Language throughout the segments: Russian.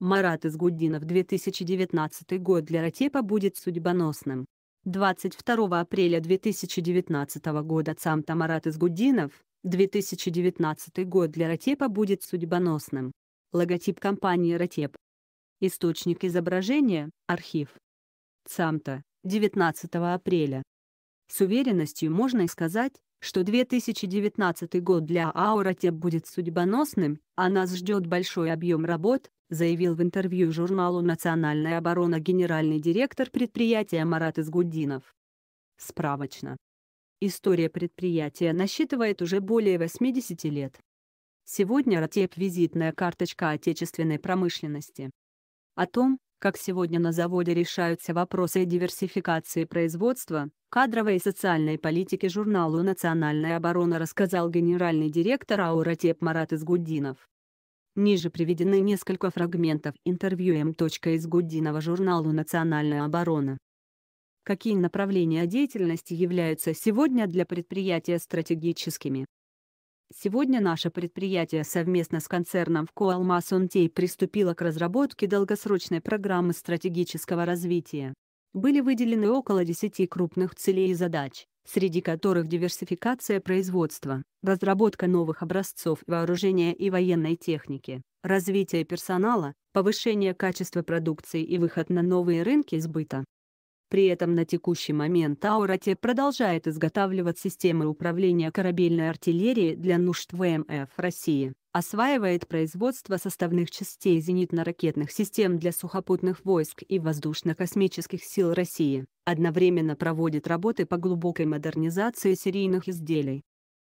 Марат Изгуддинов 2019 год для Ратепа будет судьбоносным. 22 апреля 2019 года Цамта Марат Изгуддинов, 2019 год для Ратепа будет судьбоносным. Логотип компании Ратеп. Источник изображения – архив. Цамта, 19 апреля. С уверенностью можно и сказать, что 2019 год для Ауратеп будет судьбоносным, а нас ждет большой объем работ, заявил в интервью журналу «Национальная оборона» генеральный директор предприятия Марат Изгудинов. Справочно. История предприятия насчитывает уже более 80 лет. Сегодня Ратеп визитная карточка отечественной промышленности. О том, как сегодня на заводе решаются вопросы диверсификации производства, кадровой и социальной политики журналу «Национальная оборона» рассказал генеральный директор Ауратеп Марат Изгудинов. Ниже приведены несколько фрагментов интервью М. Изгудинова журналу «Национальная оборона». Какие направления деятельности являются сегодня для предприятия стратегическими? Сегодня наше предприятие совместно с концерном Коалма Сонтей приступило к разработке долгосрочной программы стратегического развития. Были выделены около 10 крупных целей и задач, среди которых диверсификация производства, разработка новых образцов вооружения и военной техники, развитие персонала, повышение качества продукции и выход на новые рынки сбыта. При этом на текущий момент Аурате продолжает изготавливать системы управления корабельной артиллерии для нужд ВМФ России, осваивает производство составных частей зенитно-ракетных систем для сухопутных войск и воздушно-космических сил России, одновременно проводит работы по глубокой модернизации серийных изделий.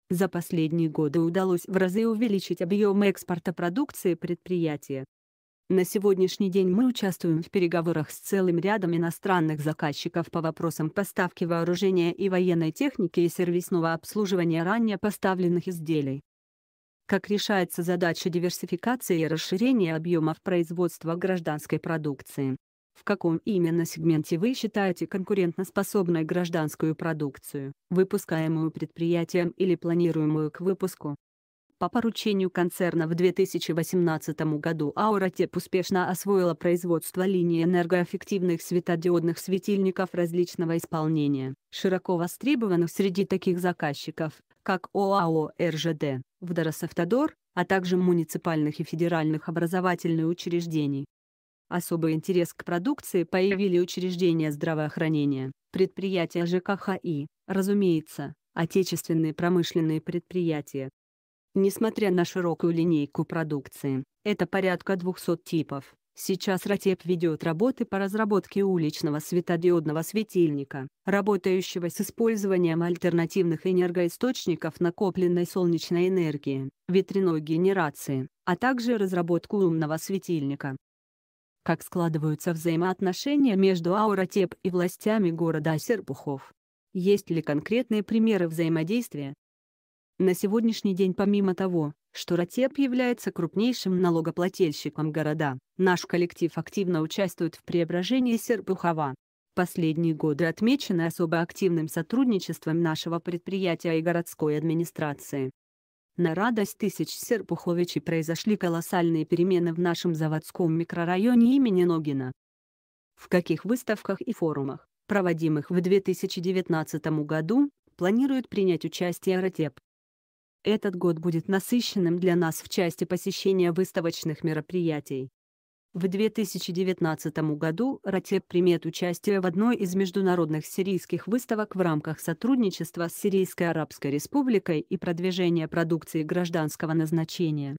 За последние годы удалось в разы увеличить объем экспорта продукции предприятия, на сегодняшний день мы участвуем в переговорах с целым рядом иностранных заказчиков по вопросам поставки вооружения и военной техники и сервисного обслуживания ранее поставленных изделий. Как решается задача диверсификации и расширения объемов производства гражданской продукции? В каком именно сегменте вы считаете конкурентоспособной гражданскую продукцию, выпускаемую предприятием или планируемую к выпуску? По поручению концерна в 2018 году Ауротеп успешно освоила производство линии энергоэффективных светодиодных светильников различного исполнения, широко востребованных среди таких заказчиков, как ОАО РЖД, Вдоросавтодор, а также муниципальных и федеральных образовательных учреждений. Особый интерес к продукции появили учреждения здравоохранения, предприятия ЖКХ и, разумеется, отечественные промышленные предприятия, Несмотря на широкую линейку продукции, это порядка 200 типов. Сейчас Ротеп ведет работы по разработке уличного светодиодного светильника, работающего с использованием альтернативных энергоисточников накопленной солнечной энергии, ветряной генерации, а также разработку умного светильника. Как складываются взаимоотношения между Ауротеп и властями города Серпухов? Есть ли конкретные примеры взаимодействия, на сегодняшний день помимо того, что Ротеп является крупнейшим налогоплательщиком города, наш коллектив активно участвует в преображении Серпухова. Последние годы отмечены особо активным сотрудничеством нашего предприятия и городской администрации. На радость тысяч серпуховичей произошли колоссальные перемены в нашем заводском микрорайоне имени Ногина. В каких выставках и форумах, проводимых в 2019 году, планирует принять участие РТЕП? Этот год будет насыщенным для нас в части посещения выставочных мероприятий. В 2019 году Ратеп примет участие в одной из международных сирийских выставок в рамках сотрудничества с Сирийской Арабской Республикой и продвижения продукции гражданского назначения.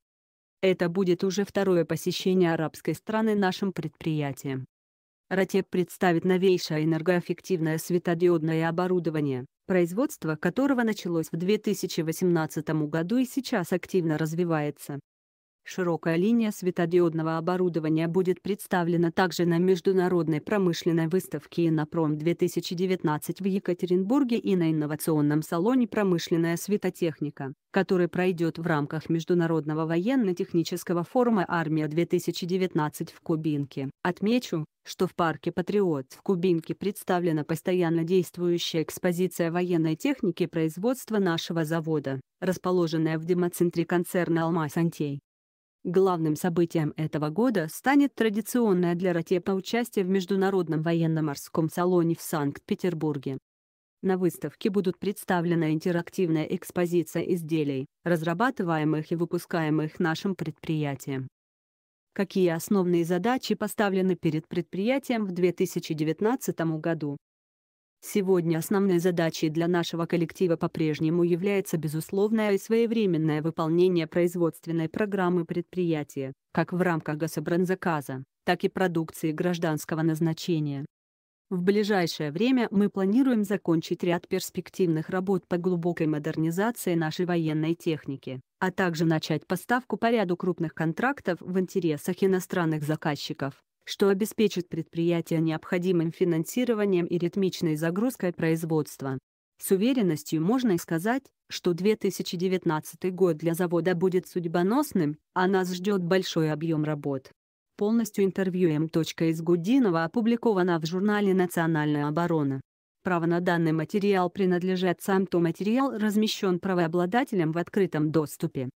Это будет уже второе посещение арабской страны нашим предприятием. Ротек представит новейшее энергоэффективное светодиодное оборудование, производство которого началось в 2018 году и сейчас активно развивается. Широкая линия светодиодного оборудования будет представлена также на Международной промышленной выставке «Инопром-2019» в Екатеринбурге и на инновационном салоне «Промышленная светотехника», который пройдет в рамках Международного военно-технического форума «Армия-2019» в Кубинке. Отмечу, что в парке «Патриот» в Кубинке представлена постоянно действующая экспозиция военной техники производства нашего завода, расположенная в демоцентре концерна «Алмаз Антей». Главным событием этого года станет традиционное для Ротепа участие в Международном военно-морском салоне в Санкт-Петербурге. На выставке будут представлена интерактивная экспозиция изделий, разрабатываемых и выпускаемых нашим предприятием какие основные задачи поставлены перед предприятием в 2019 году. Сегодня основной задачей для нашего коллектива по-прежнему является безусловное и своевременное выполнение производственной программы предприятия, как в рамках гособранзаказа, так и продукции гражданского назначения. В ближайшее время мы планируем закончить ряд перспективных работ по глубокой модернизации нашей военной техники, а также начать поставку по ряду крупных контрактов в интересах иностранных заказчиков, что обеспечит предприятие необходимым финансированием и ритмичной загрузкой производства. С уверенностью можно сказать, что 2019 год для завода будет судьбоносным, а нас ждет большой объем работ. Полностью интервью М. Изгудинова опубликовано в журнале «Национальная оборона». Право на данный материал принадлежит сам то материал размещен правообладателем в открытом доступе.